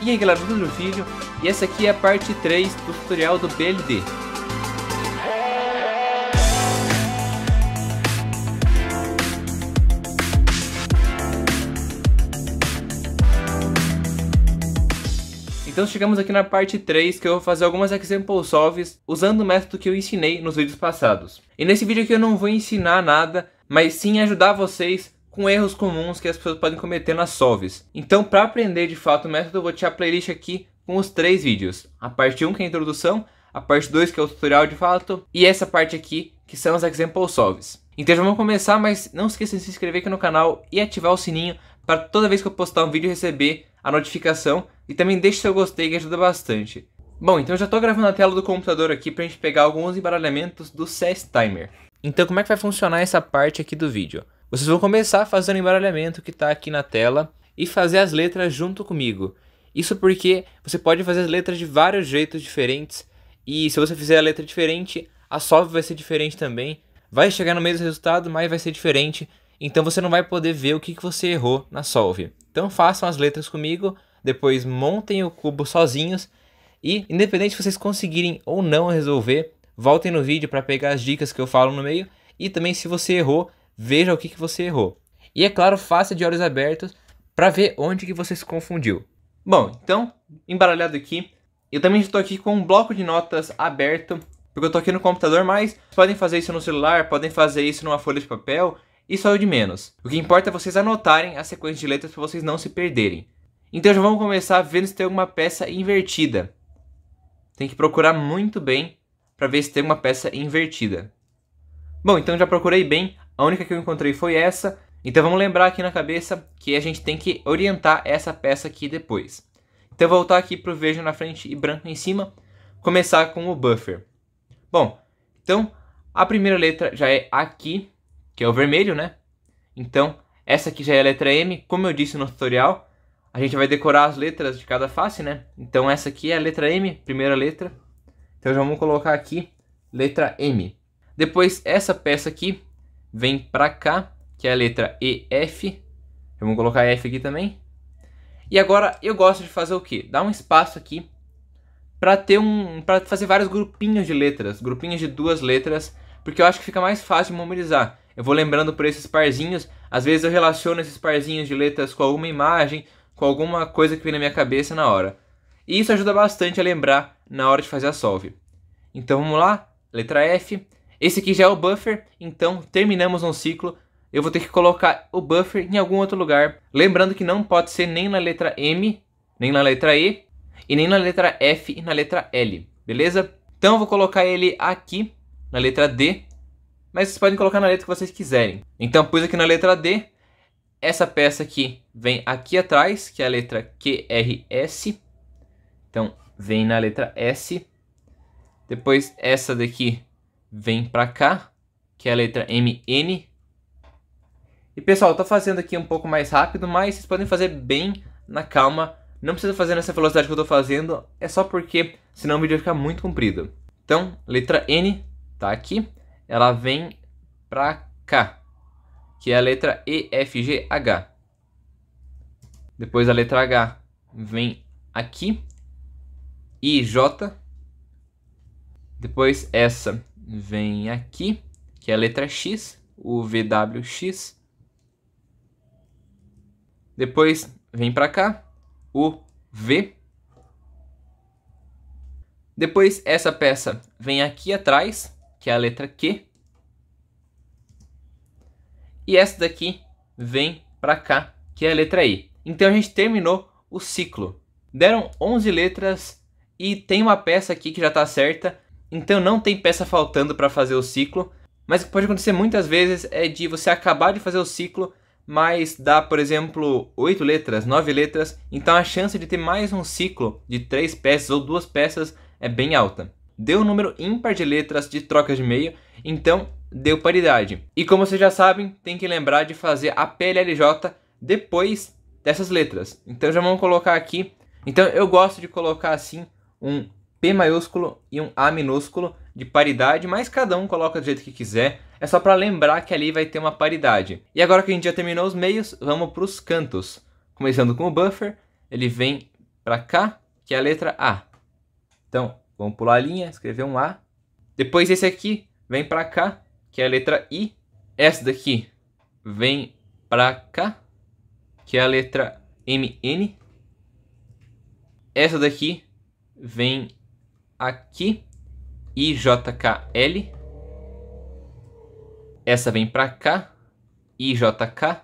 E aí galera, tudo no vídeo, e essa aqui é a parte 3 do tutorial do BLD. Então chegamos aqui na parte 3 que eu vou fazer algumas example solves usando o método que eu ensinei nos vídeos passados. E nesse vídeo aqui eu não vou ensinar nada, mas sim ajudar vocês com erros comuns que as pessoas podem cometer nas solves. Então, para aprender de fato o método, eu vou tirar a playlist aqui com os três vídeos. A parte 1, que é a introdução, a parte 2, que é o tutorial de fato, e essa parte aqui, que são as example solves. Então já vamos começar, mas não esqueça de se inscrever aqui no canal e ativar o sininho para toda vez que eu postar um vídeo receber a notificação e também deixe seu gostei que ajuda bastante. Bom, então eu já estou gravando a tela do computador aqui para a gente pegar alguns embaralhamentos do CS Timer. Então como é que vai funcionar essa parte aqui do vídeo? Vocês vão começar fazendo o embaralhamento que está aqui na tela e fazer as letras junto comigo. Isso porque você pode fazer as letras de vários jeitos diferentes e se você fizer a letra diferente, a solve vai ser diferente também. Vai chegar no mesmo resultado, mas vai ser diferente. Então você não vai poder ver o que, que você errou na solve. Então façam as letras comigo, depois montem o cubo sozinhos e, independente se vocês conseguirem ou não resolver, voltem no vídeo para pegar as dicas que eu falo no meio e também se você errou, veja o que, que você errou. E é claro, faça de olhos abertos para ver onde que você se confundiu. Bom, então, embaralhado aqui, eu também estou aqui com um bloco de notas aberto, porque eu estou aqui no computador, mas podem fazer isso no celular, podem fazer isso numa folha de papel, isso é o de menos. O que importa é vocês anotarem a sequência de letras para vocês não se perderem. Então já vamos começar vendo se tem alguma peça invertida. Tem que procurar muito bem para ver se tem uma peça invertida. Bom, então já procurei bem. A única que eu encontrei foi essa. Então vamos lembrar aqui na cabeça que a gente tem que orientar essa peça aqui depois. Então voltar aqui para o verde na frente e branco em cima. Começar com o buffer. Bom, então a primeira letra já é aqui, que é o vermelho, né? Então essa aqui já é a letra M, como eu disse no tutorial. A gente vai decorar as letras de cada face, né? Então essa aqui é a letra M, primeira letra. Então já vamos colocar aqui letra M. Depois essa peça aqui vem para cá, que é a letra EF. Vamos colocar F aqui também. E agora eu gosto de fazer o quê? Dar um espaço aqui para ter um, para fazer vários grupinhos de letras, grupinhos de duas letras, porque eu acho que fica mais fácil de memorizar. Eu vou lembrando por esses parzinhos, às vezes eu relaciono esses parzinhos de letras com alguma imagem, com alguma coisa que vem na minha cabeça na hora. E isso ajuda bastante a lembrar na hora de fazer a solve. Então vamos lá, letra F. Esse aqui já é o buffer, então terminamos um ciclo. Eu vou ter que colocar o buffer em algum outro lugar. Lembrando que não pode ser nem na letra M, nem na letra E, e nem na letra F e na letra L, beleza? Então eu vou colocar ele aqui, na letra D, mas vocês podem colocar na letra que vocês quiserem. Então pus aqui na letra D, essa peça aqui vem aqui atrás, que é a letra QRS. Então vem na letra S. Depois essa daqui vem para cá, que é a letra MN. E pessoal, eu tô fazendo aqui um pouco mais rápido, mas vocês podem fazer bem na calma. Não precisa fazer nessa velocidade que eu tô fazendo, é só porque senão o vídeo vai ficar muito comprido. Então, letra N tá aqui, ela vem para cá, que é a letra E, F, G, H. Depois a letra H vem aqui, I, J. Depois essa vem aqui, que é a letra X, o VWX. Depois vem para cá, o V. Depois essa peça vem aqui atrás, que é a letra Q. E essa daqui vem para cá, que é a letra I. Então a gente terminou o ciclo. Deram 11 letras e tem uma peça aqui que já está certa, então não tem peça faltando para fazer o ciclo. Mas o que pode acontecer muitas vezes é de você acabar de fazer o ciclo, mas dá, por exemplo, 8 letras, 9 letras, então a chance de ter mais um ciclo de 3 peças ou 2 peças é bem alta. Deu um número ímpar de letras de troca de meio, então deu paridade. E como vocês já sabem, tem que lembrar de fazer a PLLJ depois dessas letras. Então já vamos colocar aqui. Então eu gosto de colocar assim um P maiúsculo e um A minúsculo de paridade, mas cada um coloca do jeito que quiser. É só para lembrar que ali vai ter uma paridade. E agora que a gente já terminou os meios, vamos para os cantos. Começando com o buffer, ele vem para cá, que é a letra A. Então, vamos pular a linha, escrever um A. Depois esse aqui vem para cá, que é a letra I. Essa daqui vem para cá, que é a letra MN. Essa daqui vem aqui. IJKL. Essa vem para cá. IJK.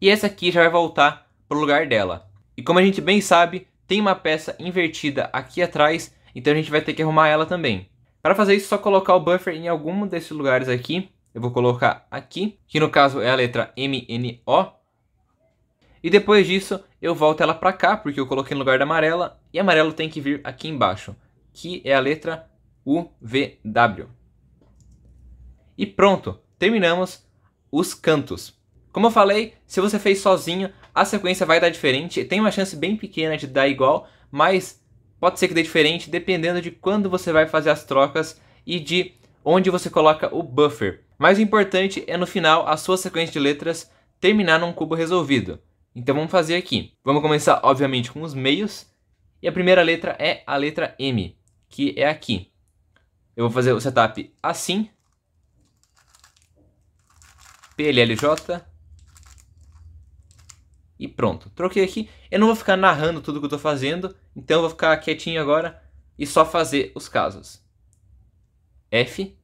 E essa aqui já vai voltar pro lugar dela. E como a gente bem sabe, tem uma peça invertida aqui atrás, então a gente vai ter que arrumar ela também. Para fazer isso, só colocar o buffer em algum desses lugares aqui. Eu vou colocar aqui, que no caso é a letra MNO. E depois disso, eu volto ela para cá, porque eu coloquei no lugar da amarela, e amarelo tem que vir aqui embaixo que é a letra UVW. E pronto, terminamos os cantos. Como eu falei, se você fez sozinho, a sequência vai dar diferente. Tem uma chance bem pequena de dar igual, mas pode ser que dê diferente dependendo de quando você vai fazer as trocas e de onde você coloca o buffer. Mas o importante é no final a sua sequência de letras terminar num cubo resolvido. Então vamos fazer aqui. Vamos começar, obviamente, com os meios. E a primeira letra é a letra M que é aqui. Eu vou fazer o setup assim. PLLJ. E pronto. Troquei aqui. Eu não vou ficar narrando tudo que eu estou fazendo. Então eu vou ficar quietinho agora e só fazer os casos. F.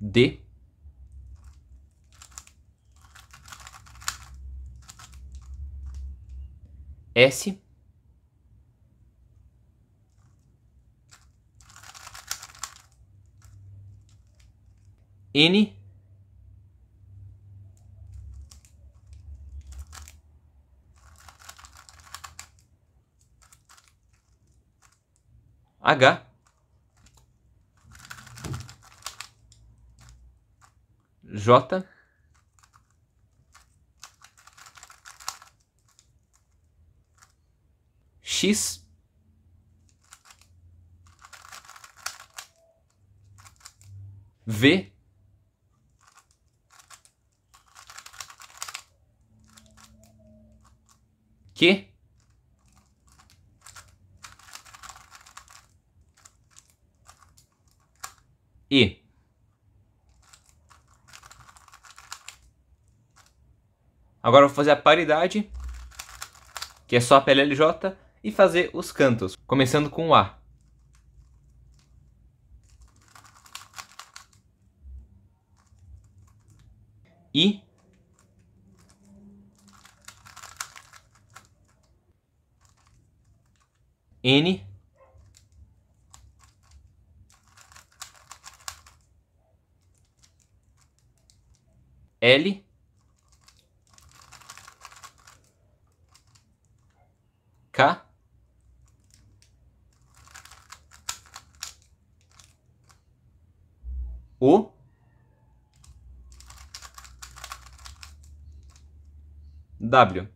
D. S N H J x v q e Agora eu vou fazer a paridade, que é só a PLLJ, e fazer os cantos, começando com o A. I N L W.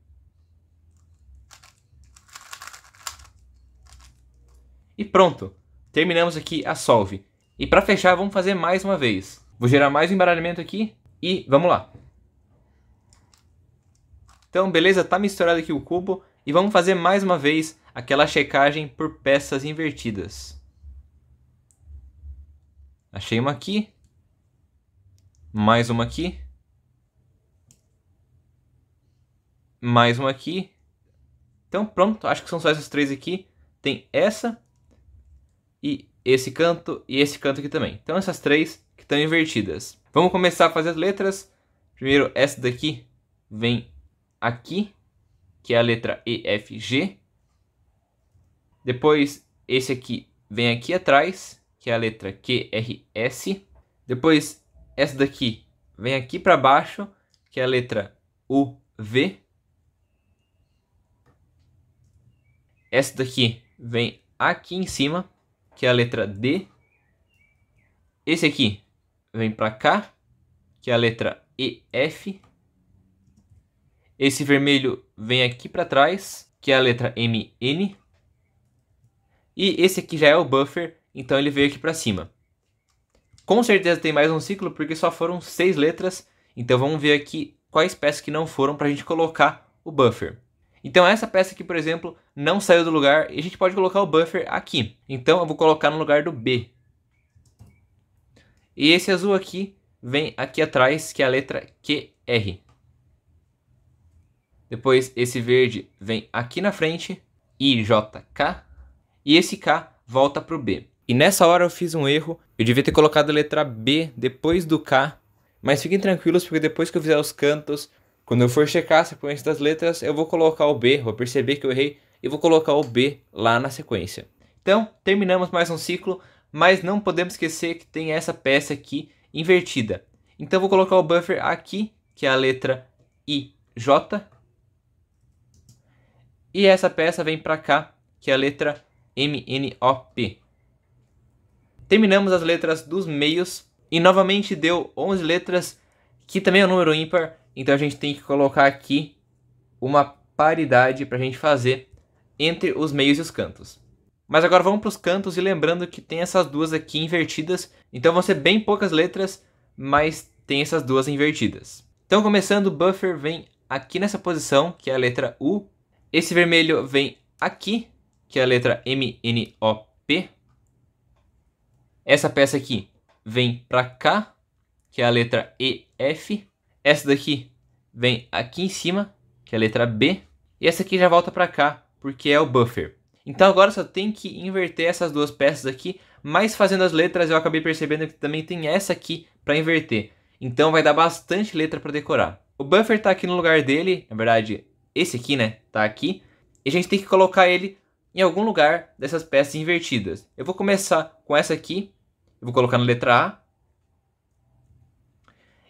E pronto, terminamos aqui a solve. E para fechar, vamos fazer mais uma vez. Vou gerar mais um embaralhamento aqui e vamos lá. Então, beleza, tá misturado aqui o cubo e vamos fazer mais uma vez aquela checagem por peças invertidas. Achei uma aqui. Mais uma aqui. mais uma aqui. Então pronto, acho que são só essas três aqui. Tem essa e esse canto e esse canto aqui também. Então essas três que estão invertidas. Vamos começar a fazer as letras. Primeiro essa daqui vem aqui, que é a letra EFG. Depois esse aqui vem aqui atrás, que é a letra QRS. Depois essa daqui vem aqui para baixo, que é a letra UV. Essa daqui vem aqui em cima, que é a letra D. Esse aqui vem para cá, que é a letra EF. Esse vermelho vem aqui para trás, que é a letra MN. E esse aqui já é o buffer, então ele veio aqui para cima. Com certeza tem mais um ciclo, porque só foram seis letras. Então vamos ver aqui quais peças que não foram para a gente colocar o buffer. Então essa peça aqui, por exemplo, não saiu do lugar e a gente pode colocar o buffer aqui. Então eu vou colocar no lugar do B. E esse azul aqui vem aqui atrás, que é a letra QR. Depois esse verde vem aqui na frente, IJK. E esse K volta para o B. E nessa hora eu fiz um erro, eu devia ter colocado a letra B depois do K. Mas fiquem tranquilos, porque depois que eu fizer os cantos, quando eu for checar a sequência das letras, eu vou colocar o B, vou perceber que eu errei e vou colocar o B lá na sequência. Então, terminamos mais um ciclo, mas não podemos esquecer que tem essa peça aqui invertida. Então, vou colocar o buffer aqui, que é a letra IJ. E essa peça vem para cá, que é a letra MNOP. Terminamos as letras dos meios e novamente deu 11 letras, que também é um número ímpar, então a gente tem que colocar aqui uma paridade para a gente fazer entre os meios e os cantos. Mas agora vamos para os cantos e lembrando que tem essas duas aqui invertidas, então vão ser bem poucas letras, mas tem essas duas invertidas. Então começando, o buffer vem aqui nessa posição, que é a letra U. Esse vermelho vem aqui, que é a letra M-N-O-P. Essa peça aqui vem para cá, que é a letra E-F. Essa daqui vem aqui em cima, que é a letra B. E essa aqui já volta para cá, porque é o buffer. Então agora só tem que inverter essas duas peças aqui, mas fazendo as letras eu acabei percebendo que também tem essa aqui para inverter. Então vai dar bastante letra para decorar. O buffer está aqui no lugar dele, na verdade esse aqui, né, tá aqui. E a gente tem que colocar ele em algum lugar dessas peças invertidas. Eu vou começar com essa aqui, eu vou colocar na letra A,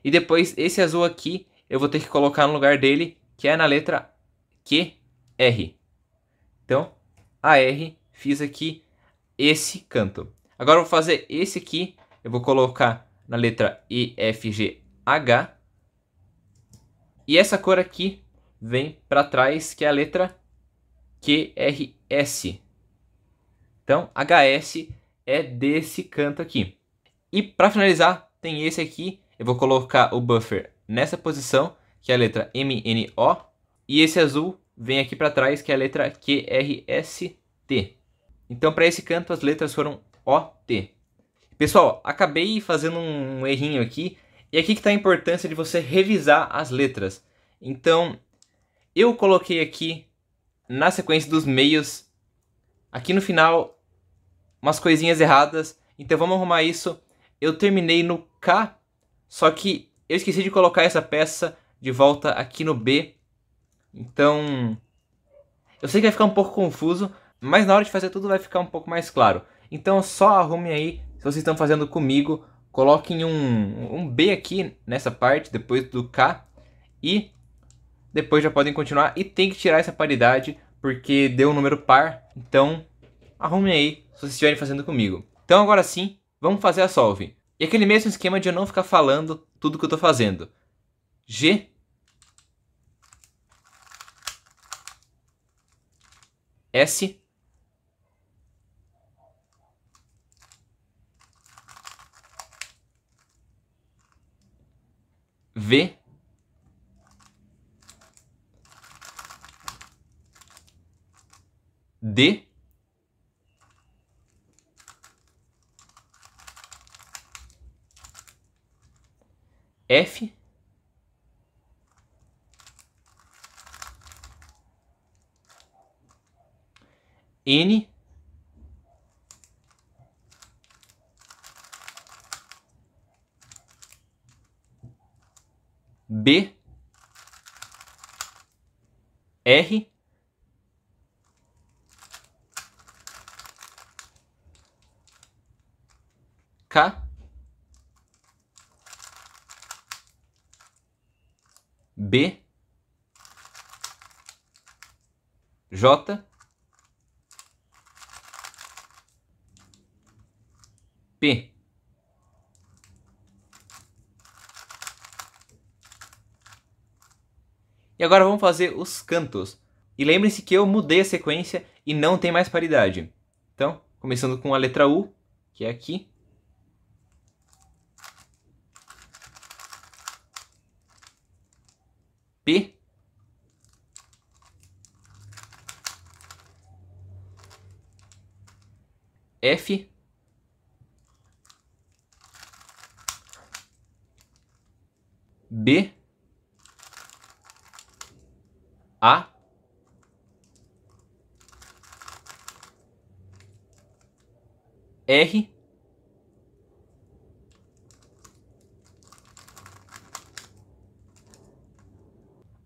e depois esse azul aqui eu vou ter que colocar no lugar dele, que é na letra Q, R. Então, a R fiz aqui esse canto. Agora eu vou fazer esse aqui, eu vou colocar na letra E, F, G, H. E essa cor aqui vem para trás, que é a letra QRS. Então, HS é desse canto aqui. E para finalizar, tem esse aqui, eu vou colocar o buffer nessa posição, que é a letra MNO, e esse azul vem aqui para trás, que é a letra QRST. Então, para esse canto, as letras foram OT. Pessoal, acabei fazendo um errinho aqui, e aqui que está a importância de você revisar as letras. Então, eu coloquei aqui, na sequência dos meios, aqui no final, umas coisinhas erradas, então vamos arrumar isso. Eu terminei no K só que eu esqueci de colocar essa peça de volta aqui no B. Então, eu sei que vai ficar um pouco confuso, mas na hora de fazer tudo vai ficar um pouco mais claro. Então só arrume aí, se vocês estão fazendo comigo, coloquem um, um B aqui nessa parte, depois do K, e depois já podem continuar. E tem que tirar essa paridade, porque deu um número par, então arrume aí, se vocês estiverem fazendo comigo. Então agora sim, vamos fazer a solve. E aquele mesmo esquema de eu não ficar falando tudo que eu estou fazendo. G. S. V. D. F N B R K B, J, P. E agora vamos fazer os cantos. E lembrem-se que eu mudei a sequência e não tem mais paridade. Então, começando com a letra U, que é aqui. P F B A R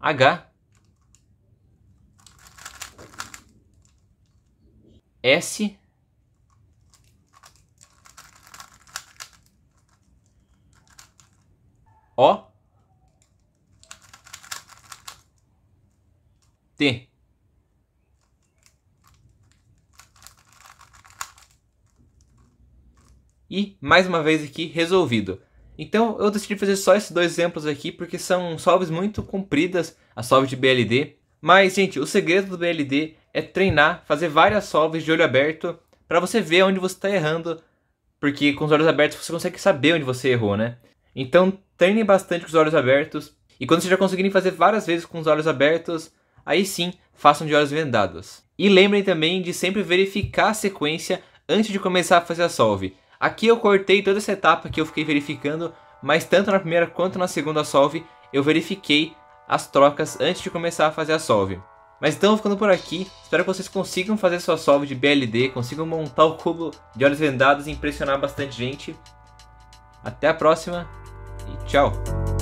H, S, O, T. E, mais uma vez aqui, resolvido. Então eu decidi fazer só esses dois exemplos aqui porque são solves muito compridas, as solves de BLD. Mas, gente, o segredo do BLD é treinar, fazer várias solves de olho aberto para você ver onde você está errando, porque com os olhos abertos você consegue saber onde você errou, né? Então treine bastante com os olhos abertos e quando vocês já conseguirem fazer várias vezes com os olhos abertos, aí sim façam de olhos vendados. E lembrem também de sempre verificar a sequência antes de começar a fazer a solve. Aqui eu cortei toda essa etapa que eu fiquei verificando, mas tanto na primeira quanto na segunda solve eu verifiquei as trocas antes de começar a fazer a solve. Mas então ficando por aqui, espero que vocês consigam fazer sua solve de BLD, consigam montar o cubo de olhos vendados e impressionar bastante gente. Até a próxima e tchau!